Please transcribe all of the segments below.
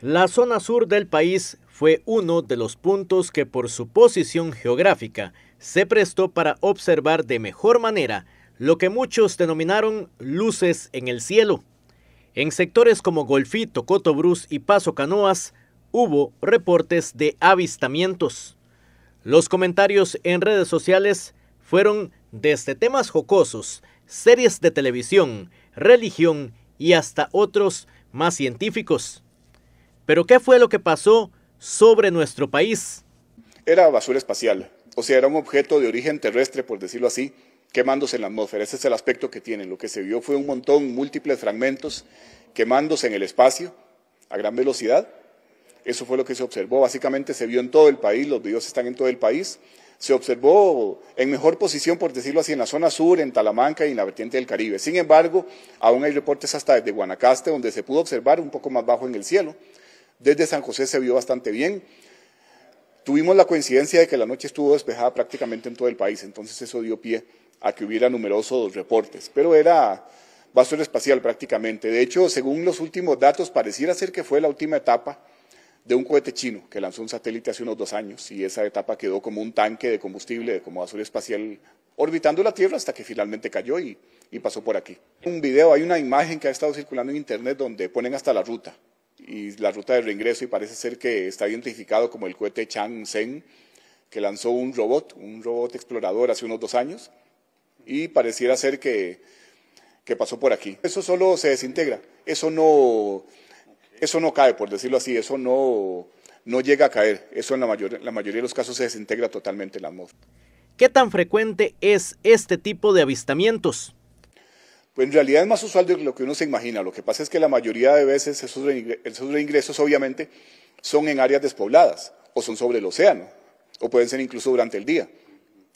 La zona sur del país fue uno de los puntos que por su posición geográfica se prestó para observar de mejor manera lo que muchos denominaron luces en el cielo. En sectores como Golfito, Cotobruz y Paso Canoas hubo reportes de avistamientos. Los comentarios en redes sociales fueron desde temas jocosos, series de televisión, religión y hasta otros más científicos. Pero ¿qué fue lo que pasó sobre nuestro país? Era basura espacial, o sea, era un objeto de origen terrestre, por decirlo así, quemándose en la atmósfera. Ese es el aspecto que tiene. Lo que se vio fue un montón, múltiples fragmentos quemándose en el espacio a gran velocidad. Eso fue lo que se observó. Básicamente se vio en todo el país, los videos están en todo el país. Se observó en mejor posición, por decirlo así, en la zona sur, en Talamanca y en la vertiente del Caribe. Sin embargo, aún hay reportes hasta desde Guanacaste, donde se pudo observar un poco más bajo en el cielo. Desde San José se vio bastante bien. Tuvimos la coincidencia de que la noche estuvo despejada prácticamente en todo el país, entonces eso dio pie a que hubiera numerosos reportes, pero era basura espacial prácticamente. De hecho, según los últimos datos, pareciera ser que fue la última etapa de un cohete chino que lanzó un satélite hace unos dos años y esa etapa quedó como un tanque de combustible, como basura espacial, orbitando la Tierra hasta que finalmente cayó y, y pasó por aquí. Un video, hay una imagen que ha estado circulando en Internet donde ponen hasta la ruta y la ruta de reingreso y parece ser que está identificado como el cohete Chang Chang-Zen, que lanzó un robot, un robot explorador hace unos dos años y pareciera ser que, que pasó por aquí. Eso solo se desintegra, eso no, cae, por decirlo así, eso no, llega a caer, eso en la, mayoría de los casos se desintegra totalmente la atmósfera. ¿Qué tan frecuente es este tipo de avistamientos? Pues, en realidad es más usual de lo que uno se imagina. Lo que pasa es que la mayoría de veces esos reingresos obviamente son en áreas despobladas o son sobre el océano o pueden ser incluso durante el día.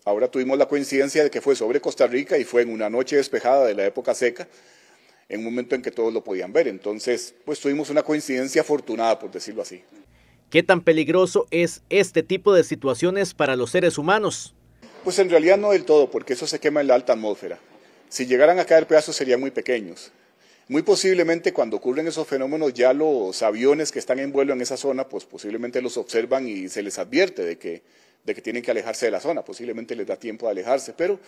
Ahora tuvimos la coincidencia de que fue sobre Costa Rica y fue en una noche despejada de la época seca, en un momento en que todos lo podían ver. Entonces, pues tuvimos una coincidencia afortunada, por decirlo así. ¿Qué tan peligroso es este tipo de situaciones para los seres humanos? Pues en realidad no del todo, porque eso se quema en la alta atmósfera. Si llegaran a caer pedazos serían muy pequeños. Muy posiblemente cuando ocurren esos fenómenos ya los aviones que están en vuelo en esa zona, pues posiblemente los observan y se les advierte de que, de que tienen que alejarse de la zona, posiblemente les da tiempo de alejarse, pero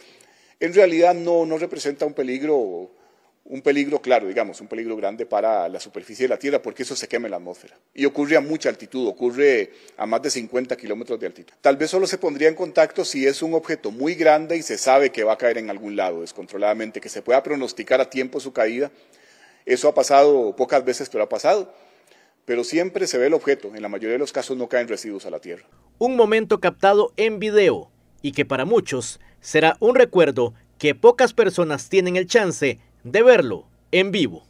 en realidad no, no representa un peligro un peligro claro, digamos, un peligro grande para la superficie de la Tierra, porque eso se quema en la atmósfera. Y ocurre a mucha altitud, ocurre a más de 50 kilómetros de altitud. Tal vez solo se pondría en contacto si es un objeto muy grande y se sabe que va a caer en algún lado descontroladamente, que se pueda pronosticar a tiempo su caída. Eso ha pasado pocas veces, pero ha pasado. Pero siempre se ve el objeto, en la mayoría de los casos no caen residuos a la Tierra. Un momento captado en video y que para muchos será un recuerdo que pocas personas tienen el chance de verlo en vivo.